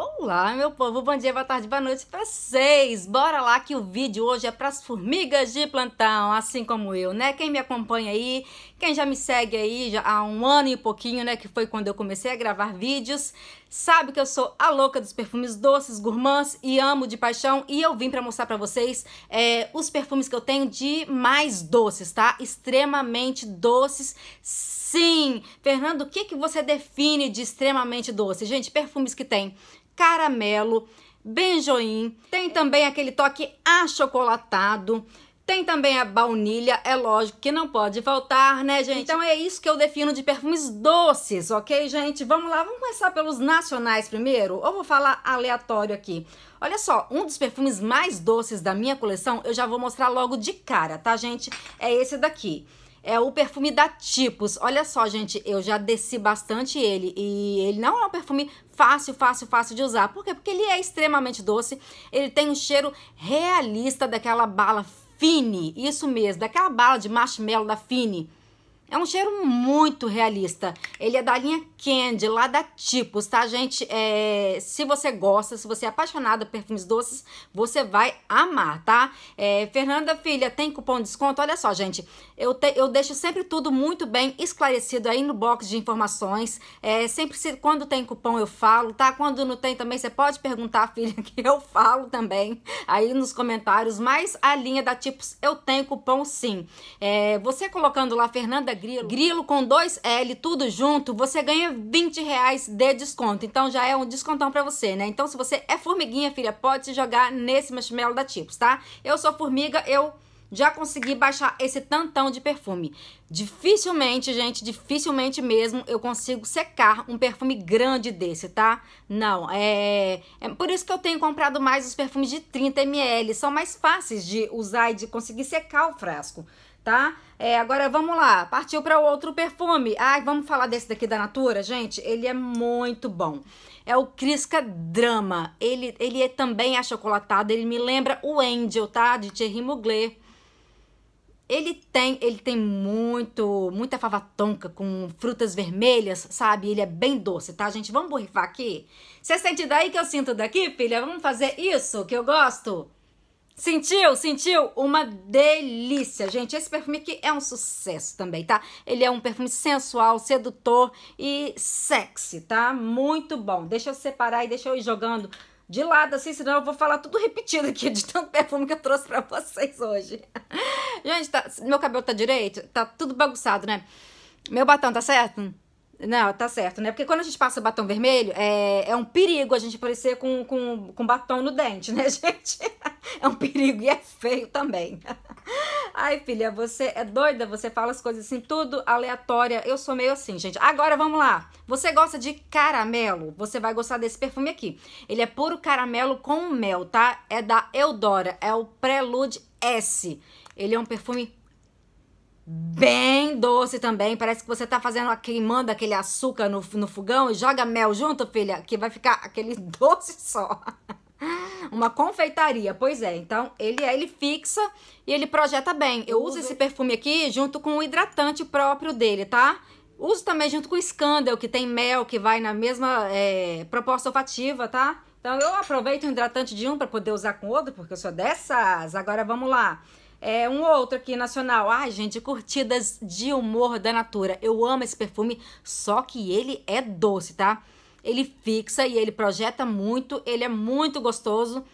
Olá, meu povo, bom dia, boa tarde, boa noite pra vocês! Bora lá que o vídeo hoje é pras formigas de plantão, assim como eu, né? Quem me acompanha aí, quem já me segue aí já há um ano e pouquinho, né, que foi quando eu comecei a gravar vídeos, sabe que eu sou a louca dos perfumes doces, gourmands e amo de paixão e eu vim para mostrar para vocês é, os perfumes que eu tenho de mais doces, tá? Extremamente doces, sim! Fernando, o que, que você define de extremamente doce? Gente, perfumes que tem caramelo, benjoim, tem também aquele toque achocolatado, tem também a baunilha, é lógico que não pode faltar, né, gente? Então é isso que eu defino de perfumes doces, ok, gente? Vamos lá, vamos começar pelos nacionais primeiro? Ou vou falar aleatório aqui? Olha só, um dos perfumes mais doces da minha coleção, eu já vou mostrar logo de cara, tá, gente? É esse daqui. É o perfume da Tipos. Olha só, gente, eu já desci bastante ele. E ele não é um perfume fácil, fácil, fácil de usar. Por quê? Porque ele é extremamente doce. Ele tem um cheiro realista daquela bala Fini. Isso mesmo, daquela bala de marshmallow da Fini. É um cheiro muito realista. Ele é da linha Candy, lá da Tipos, tá, gente? É, se você gosta, se você é apaixonada por perfumes doces, você vai amar, tá? É, Fernanda Filha, tem cupom de desconto? Olha só, gente, eu, te, eu deixo sempre tudo muito bem esclarecido aí no box de informações. É, sempre se, quando tem cupom eu falo, tá? Quando não tem também, você pode perguntar, filha, que eu falo também aí nos comentários. Mas a linha da Tipos, eu tenho cupom sim. É, você colocando lá, Fernanda Grilo. Grilo com dois L, tudo junto, você ganha 20 reais de desconto. Então já é um descontão para você, né? Então se você é formiguinha, filha, pode se jogar nesse marshmallow da Tipos, tá? Eu sou formiga, eu já consegui baixar esse tantão de perfume. Dificilmente, gente, dificilmente mesmo eu consigo secar um perfume grande desse, tá? Não, é... é por isso que eu tenho comprado mais os perfumes de 30ml, são mais fáceis de usar e de conseguir secar o frasco, tá? É, agora vamos lá, partiu para outro perfume. Ai, vamos falar desse daqui da Natura, gente? Ele é muito bom é o Crisca Drama. Ele, ele é também achocolatado, ele me lembra o Angel, tá? De Thierry Mugler. Ele tem, ele tem muito, muita fava tonka com frutas vermelhas, sabe? Ele é bem doce, tá, gente? Vamos borrifar aqui? Você sente daí que eu sinto daqui, filha? Vamos fazer isso que eu gosto? Sentiu? Sentiu? Uma delícia, gente. Esse perfume aqui é um sucesso também, tá? Ele é um perfume sensual, sedutor e sexy, tá? Muito bom. Deixa eu separar e deixa eu ir jogando de lado, assim, senão eu vou falar tudo repetido aqui de tanto perfume que eu trouxe pra vocês hoje. Gente, tá, meu cabelo tá direito? Tá tudo bagunçado, né? Meu batom tá certo? Não, tá certo, né? Porque quando a gente passa batom vermelho, é, é um perigo a gente aparecer com, com, com batom no dente, né, gente? É um perigo e é feio também. Ai, filha, você é doida, você fala as coisas assim, tudo aleatória. Eu sou meio assim, gente. Agora vamos lá. Você gosta de caramelo? Você vai gostar desse perfume aqui. Ele é puro caramelo com mel, tá? É da Eudora, é o Prelude S. Ele é um perfume bem doce também. Parece que você tá fazendo, queimando aquele açúcar no, no fogão e joga mel junto, filha, que vai ficar aquele doce só. Uma confeitaria, pois é. Então, ele é, ele fixa e ele projeta bem. Eu uso esse perfume aqui junto com o hidratante próprio dele, tá? Uso também junto com o Scandal, que tem mel, que vai na mesma é, proporção olfativa, tá? Então, eu aproveito o hidratante de um para poder usar com outro, porque eu sou dessas. Agora, vamos lá. É, um outro aqui nacional. Ai, gente, curtidas de humor da Natura. Eu amo esse perfume, só que ele é doce, tá? Ele fixa e ele projeta muito, ele é muito gostoso.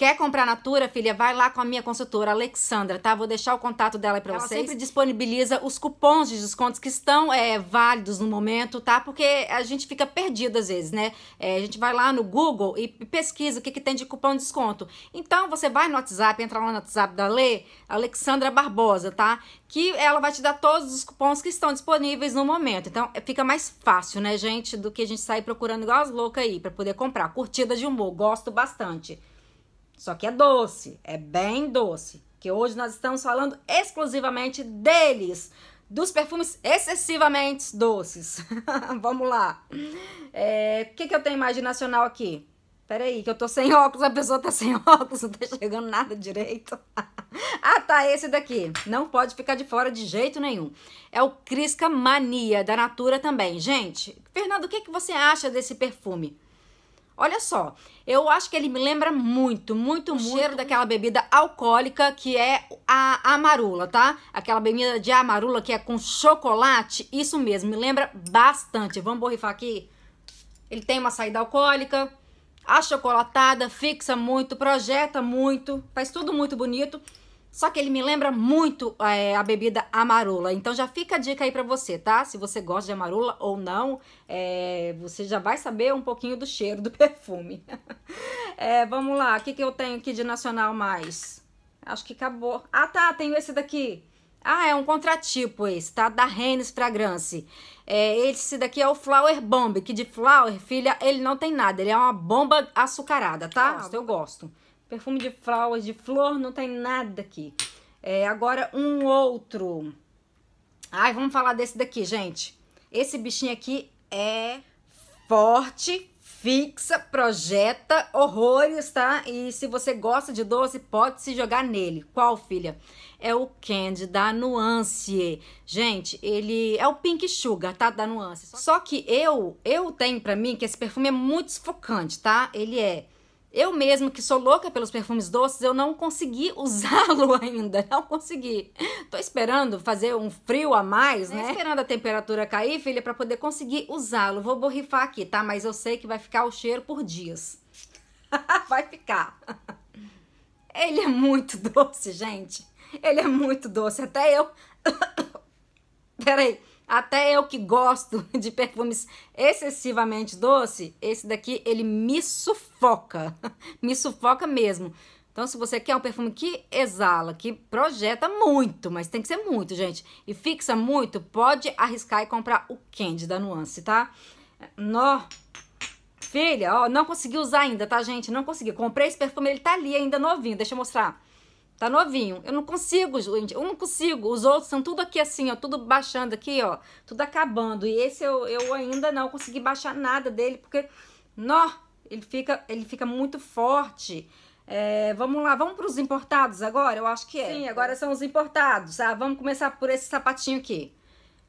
Quer comprar Natura, filha? Vai lá com a minha consultora, Alexandra, tá? Vou deixar o contato dela para vocês. Ela sempre disponibiliza os cupons de descontos que estão é, válidos no momento, tá? Porque a gente fica perdido às vezes, né? É, a gente vai lá no Google e pesquisa o que, que tem de cupom de desconto. Então, você vai no WhatsApp, entra lá no WhatsApp da Lê, Alexandra Barbosa, tá? Que ela vai te dar todos os cupons que estão disponíveis no momento. Então, é, fica mais fácil, né, gente, do que a gente sair procurando igual as loucas aí para poder comprar. Curtida de humor, gosto bastante. Só que é doce, é bem doce. Que hoje nós estamos falando exclusivamente deles, dos perfumes excessivamente doces. Vamos lá. É, o é, que, que eu tenho mais de nacional aqui? Peraí, que eu tô sem óculos, a pessoa tá sem óculos, não tá chegando nada direito. ah, tá, esse daqui. Não pode ficar de fora de jeito nenhum. É o Crisca Mania, da Natura também. Gente, Fernando, o que, que você acha desse perfume? Olha só, eu acho que ele me lembra muito, muito, o muito cheiro daquela bebida alcoólica que é a amarula, tá? Aquela bebida de amarula que é com chocolate, isso mesmo, me lembra bastante. Vamos borrifar aqui? Ele tem uma saída alcoólica, a chocolatada fixa muito, projeta muito, faz tudo muito bonito. Só que ele me lembra muito é, a bebida amarula. Então já fica a dica aí para você, tá? Se você gosta de amarula ou não, é, você já vai saber um pouquinho do cheiro do perfume. é, vamos lá, o que, que eu tenho aqui de nacional mais? Acho que acabou. Ah, tá, tenho esse daqui. Ah, é um contratipo esse, tá? Da Rennes Fragrance. É, esse daqui é o Flower Bomb, que de flower, filha, ele não tem nada. Ele é uma bomba açucarada, tá? Ah, eu gosto. Perfume de flowers, de flor, não tem nada aqui. É, agora um outro. Ai, vamos falar desse daqui, gente. Esse bichinho aqui é forte, fixa, projeta horrores, tá? E se você gosta de doce, pode se jogar nele. Qual, filha? É o Candy da Nuance. Gente, ele é o Pink Sugar, tá? Da Nuance. Só que eu, eu tenho pra mim que esse perfume é muito sufocante, tá? Ele é eu mesmo que sou louca pelos perfumes doces, eu não consegui usá-lo ainda, não consegui. Tô esperando fazer um frio a mais, né? Tô esperando a temperatura cair, filha, para poder conseguir usá-lo. Vou borrifar aqui, tá? Mas eu sei que vai ficar o cheiro por dias. vai ficar. Ele é muito doce, gente. Ele é muito doce, até eu. Peraí. Até eu que gosto de perfumes excessivamente doce, esse daqui ele me sufoca. me sufoca mesmo. Então, se você quer um perfume que exala, que projeta muito, mas tem que ser muito, gente, e fixa muito, pode arriscar e comprar o Candy da Nuance, tá? Nó. Filha, ó, não consegui usar ainda, tá, gente? Não consegui. Comprei esse perfume, ele tá ali ainda novinho. Deixa eu mostrar. Tá novinho. Eu não consigo, gente. Eu não consigo. Os outros são tudo aqui assim, ó. Tudo baixando aqui, ó. Tudo acabando. E esse eu, eu ainda não consegui baixar nada dele, porque... Nó! Ele fica, ele fica muito forte. É, vamos lá, vamos para os importados agora? Eu acho que é. Sim, agora são os importados. Ah, vamos começar por esse sapatinho aqui.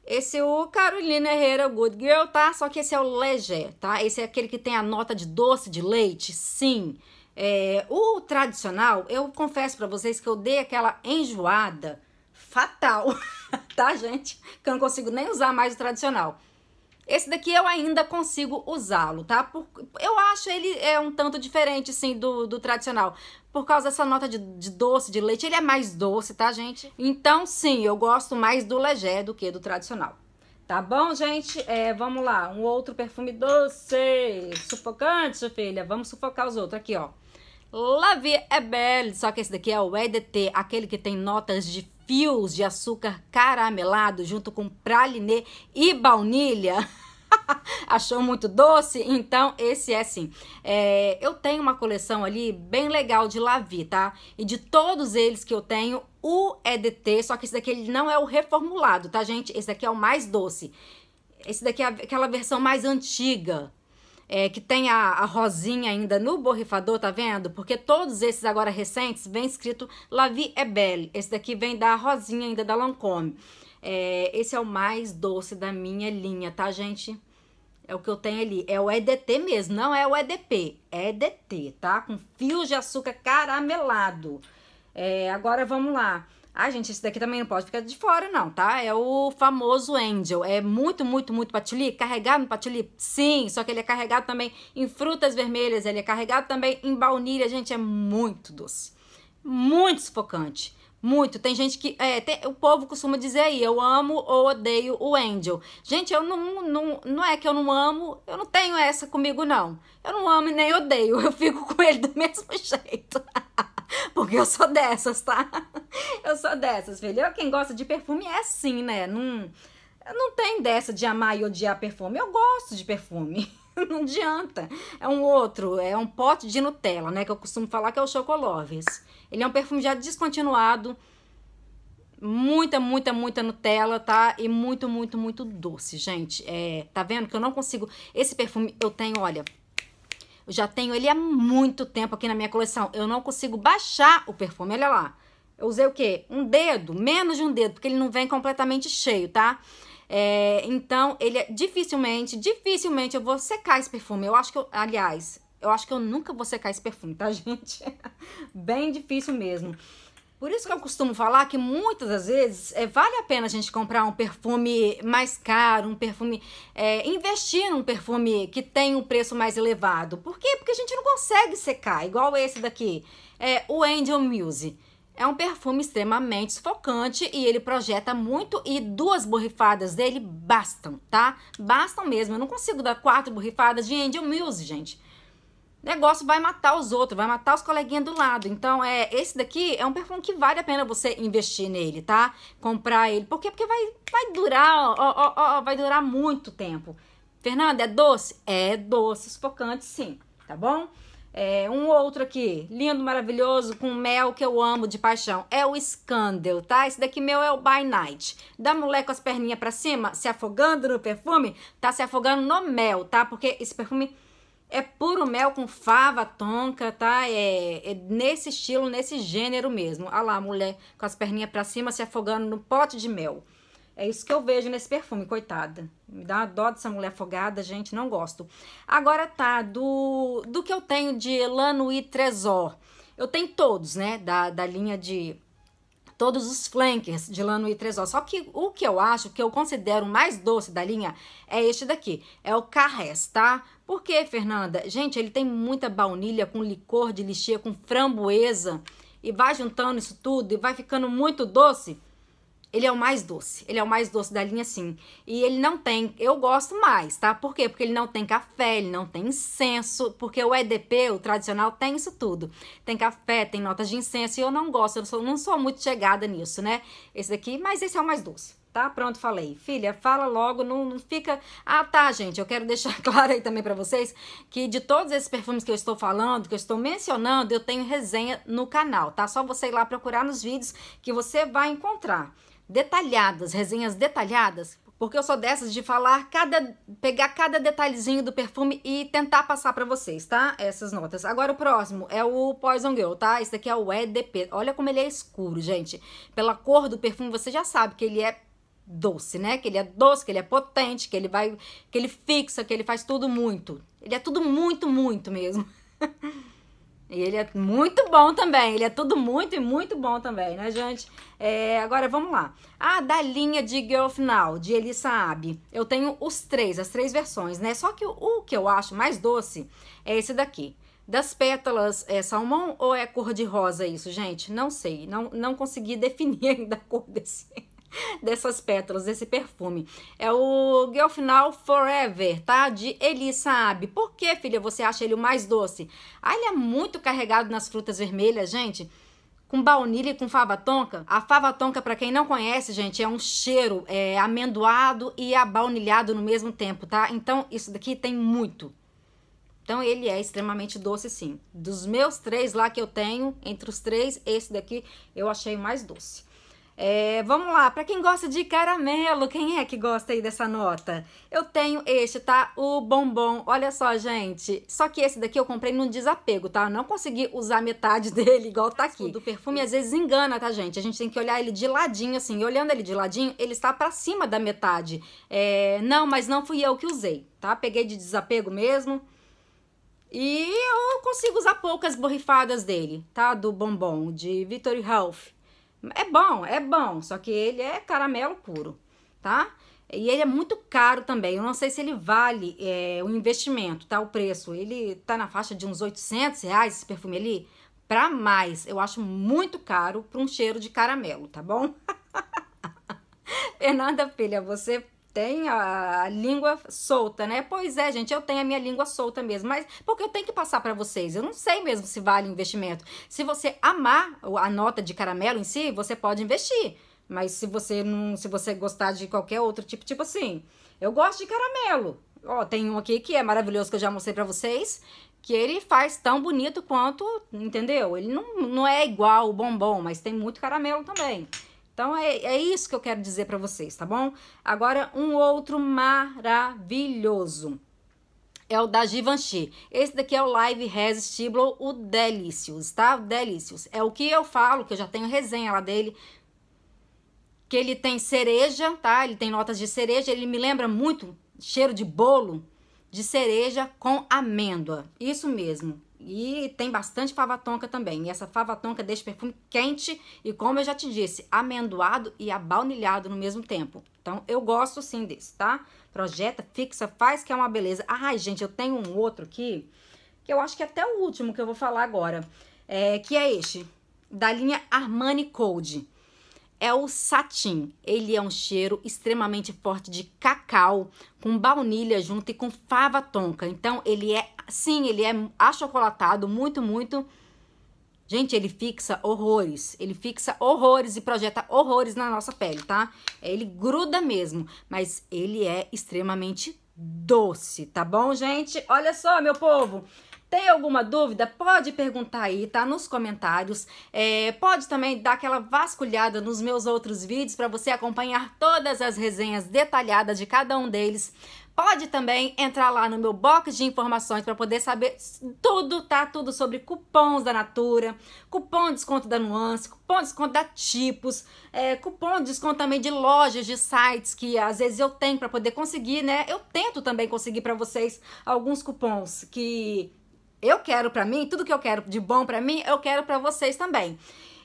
Esse é o Carolina Herrera Good Girl, tá? Só que esse é o Leger, tá? Esse é aquele que tem a nota de doce de leite, sim. Sim. É, o tradicional, eu confesso para vocês que eu dei aquela enjoada fatal, tá, gente? Que eu não consigo nem usar mais o tradicional. Esse daqui eu ainda consigo usá-lo, tá? Por, eu acho ele é um tanto diferente, assim, do, do tradicional. Por causa dessa nota de, de, doce, de leite, ele é mais doce, tá, gente? Então, sim, eu gosto mais do Legé do que do tradicional. Tá bom, gente? É, vamos lá, um outro perfume doce, sufocante, filha. Vamos sufocar os outros. Aqui, ó. Lavi é Belle, só que esse daqui é o EDT, aquele que tem notas de fios de açúcar caramelado junto com pralinê e baunilha. Achou muito doce? Então, esse é sim. É, eu tenho uma coleção ali bem legal de Lavi, tá? E de todos eles que eu tenho, o EDT, só que esse daqui ele não é o reformulado, tá, gente? Esse daqui é o mais doce. Esse daqui é aquela versão mais antiga, é, que tem a, a, rosinha ainda no borrifador, tá vendo? Porque todos esses agora recentes vem escrito La Vie est Belle. Esse daqui vem da rosinha ainda da Lancôme. É, esse é o mais doce da minha linha, tá, gente? É o que eu tenho ali. É o EDT mesmo, não é o EDP. É EDT, tá? Com fios de açúcar caramelado. É, agora vamos lá. Ah, gente, esse daqui também não pode ficar de fora, não, tá? É o famoso Angel. É muito, muito, muito patchouli? Carregado no patchouli? Sim, só que ele é carregado também em frutas vermelhas, ele é carregado também em baunilha. Gente, é muito doce. Muito sufocante. Muito. Tem gente que. É, tem, o povo costuma dizer aí, eu amo ou odeio o Angel. Gente, eu não, não. Não é que eu não amo, eu não tenho essa comigo, não. Eu não amo e nem odeio. Eu fico com ele do mesmo jeito. Porque eu sou dessas, tá? Eu sou dessas, filho. quem gosta de perfume é assim, né? Não, não tem dessa de amar e odiar perfume. Eu gosto de perfume. Não adianta. É um outro, é um pote de Nutella, né? Que eu costumo falar que é o Chocoloves. Ele é um perfume já descontinuado. Muita, muita, muita Nutella, tá? E muito, muito, muito doce, gente. É, tá vendo que eu não consigo. Esse perfume eu tenho, olha, eu já tenho ele há muito tempo aqui na minha coleção. Eu não consigo baixar o perfume, olha lá. Eu usei o quê? Um dedo, menos de um dedo, porque ele não vem completamente cheio, tá? É, então, ele é, dificilmente, dificilmente eu vou secar esse perfume. Eu acho que, eu, aliás, eu acho que eu nunca vou secar esse perfume, tá, gente? Bem difícil mesmo. Por isso que eu costumo falar que muitas das vezes é, vale a pena a gente comprar um perfume mais caro, um perfume. É, investir num perfume que tem um preço mais elevado. Por quê? Porque a gente não consegue secar, igual esse daqui. É, o Angel Muse. É um perfume extremamente sufocante e ele projeta muito e duas borrifadas dele bastam, tá? Bastam mesmo. Eu não consigo dar quatro borrifadas de Angel Muse, gente negócio vai matar os outros, vai matar os coleguinhas do lado. Então, é, esse daqui é um perfume que vale a pena você investir nele, tá? Comprar ele. Por quê? Porque vai, vai durar, ó, ó, ó, vai durar muito tempo. Fernanda, é doce? É doce, sufocante sim, tá bom? É, um outro aqui, lindo, maravilhoso, com mel que eu amo de paixão. É o Scandal, tá? Esse daqui meu é o By Night. Da mulher com as perninhas pra cima, se afogando no perfume, tá se afogando no mel, tá? Porque esse perfume é puro mel com fava, tonka, tá? É, é nesse estilo, nesse gênero mesmo. Olha lá, a mulher com as perninhas pra cima se afogando no pote de mel. É isso que eu vejo nesse perfume, coitada. Me dá uma dó dessa mulher afogada, gente, não gosto. Agora tá, do, do que eu tenho de e Tresor. Eu tenho todos, né? Da, da linha de todos os flankers de lano e tresol. Só que o que eu acho, que eu considero mais doce da linha, é este daqui. É o Carrés, tá? Por que, Fernanda? Gente, ele tem muita baunilha com licor de lixê, com framboesa. E vai juntando isso tudo e vai ficando muito doce. Ele é o mais doce. Ele é o mais doce da linha, sim. E ele não tem. Eu gosto mais, tá? Por quê? Porque ele não tem café, ele não tem incenso. Porque o EDP, o tradicional, tem isso tudo. Tem café, tem notas de incenso. E eu não gosto, eu não sou, não sou muito chegada nisso, né? Esse daqui, mas esse é o mais doce. Tá? Pronto, falei. Filha, fala logo, não, não fica. Ah, tá, gente. Eu quero deixar claro aí também para vocês que de todos esses perfumes que eu estou falando, que eu estou mencionando, eu tenho resenha no canal, tá? Só você ir lá procurar nos vídeos que você vai encontrar detalhadas, resenhas detalhadas, porque eu sou dessas de falar cada pegar cada detalhezinho do perfume e tentar passar para vocês, tá? Essas notas. Agora o próximo é o Poison Girl, tá? Esse daqui é o EDP. Olha como ele é escuro, gente. Pela cor do perfume você já sabe que ele é doce, né? Que ele é doce, que ele é potente, que ele vai que ele fixa, que ele faz tudo muito. Ele é tudo muito, muito mesmo. E ele é muito bom também. Ele é tudo muito e muito bom também, né, gente? É, agora, vamos lá. Ah, da linha de Girl Final, de Elissa Abe. Eu tenho os três, as três versões, né? Só que o, o que eu acho mais doce é esse daqui. Das pétalas, é salmão ou é cor de rosa isso, gente? Não sei. Não, não consegui definir ainda a cor desse... dessas pétalas, desse perfume. É o Girl Final Forever, tá? De Eli Abe Por que, filha, você acha ele o mais doce? Ah, ele é muito carregado nas frutas vermelhas, gente com baunilha e com fava tonka. A fava tonka, para quem não conhece, gente, é um cheiro é, amendoado e abaunilhado no mesmo tempo, tá? Então, isso daqui tem muito. Então, ele é extremamente doce, sim. Dos meus três lá que eu tenho, entre os três, esse daqui eu achei mais doce. É, vamos lá, para quem gosta de caramelo, quem é que gosta aí dessa nota? Eu tenho este, tá? O bombom. Olha só, gente. Só que esse daqui eu comprei num desapego, tá? Eu não consegui usar metade dele igual tá aqui. Do perfume às vezes engana, tá, gente? A gente tem que olhar ele de ladinho, assim. E olhando ele de ladinho, ele está para cima da metade. É, não, mas não fui eu que usei, tá? Peguei de desapego mesmo. E eu consigo usar poucas borrifadas dele, tá? Do bombom, de Victory Health é bom, é bom, só que ele é caramelo puro, tá? E ele é muito caro também. Eu não sei se ele vale é, o investimento, tá? O preço. Ele tá na faixa de uns 800 reais esse perfume ali. Pra mais, eu acho muito caro pra um cheiro de caramelo, tá bom? Fernanda Filha, você tem a, língua solta, né? Pois é, gente, eu tenho a minha língua solta mesmo, mas porque eu tenho que passar para vocês. Eu não sei mesmo se vale investimento. Se você amar a nota de caramelo em si, você pode investir. Mas se você não, se você gostar de qualquer outro tipo, tipo assim, eu gosto de caramelo. Ó, tem um aqui que é maravilhoso que eu já mostrei para vocês, que ele faz tão bonito quanto, entendeu? Ele não, não é igual o bombom, mas tem muito caramelo também. Então é, é isso que eu quero dizer para vocês, tá bom? Agora um outro maravilhoso é o da Givenchy. Esse daqui é o Live Resistible, o Delicious, tá? Delicious. É o que eu falo, que eu já tenho resenha lá dele, que ele tem cereja, tá? Ele tem notas de cereja, ele me lembra muito cheiro de bolo de cereja com amêndoa. Isso mesmo. E tem bastante fava tonka também. E essa fava tonka deixa o perfume quente e, como eu já te disse, amendoado e abaunilhado no mesmo tempo. Então, eu gosto sim desse, tá? Projeta, fixa, faz que é uma beleza. Ai, gente, eu tenho um outro aqui, que eu acho que é até o último que eu vou falar agora. É, que é este, da linha Armani Code é o satin. Ele é um cheiro extremamente forte de cacau, com baunilha junto e com fava tonka. Então ele é, sim, ele é achocolatado, muito, muito. Gente, ele fixa horrores. Ele fixa horrores e projeta horrores na nossa pele, tá? Ele gruda mesmo, mas ele é extremamente doce, tá bom, gente? Olha só, meu povo. Tem alguma dúvida? Pode perguntar aí, tá? Nos comentários. É, pode também dar aquela vasculhada nos meus outros vídeos para você acompanhar todas as resenhas detalhadas de cada um deles. Pode também entrar lá no meu box de informações para poder saber tudo, tá? Tudo sobre cupons da Natura, cupom de desconto da Nuance, cupom de desconto da Tipos, é, cupom de desconto também de lojas, de sites que às vezes eu tenho para poder conseguir, né? Eu tento também conseguir para vocês alguns cupons que eu quero para mim, tudo que eu quero de bom para mim, eu quero para vocês também.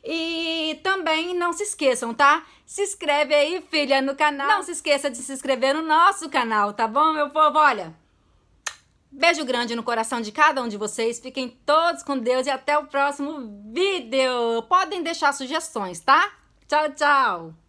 E também não se esqueçam, tá? Se inscreve aí, filha, no canal. Não se esqueça de se inscrever no nosso canal, tá bom, meu povo? Olha, beijo grande no coração de cada um de vocês. Fiquem todos com Deus e até o próximo vídeo. Podem deixar sugestões, tá? Tchau, tchau!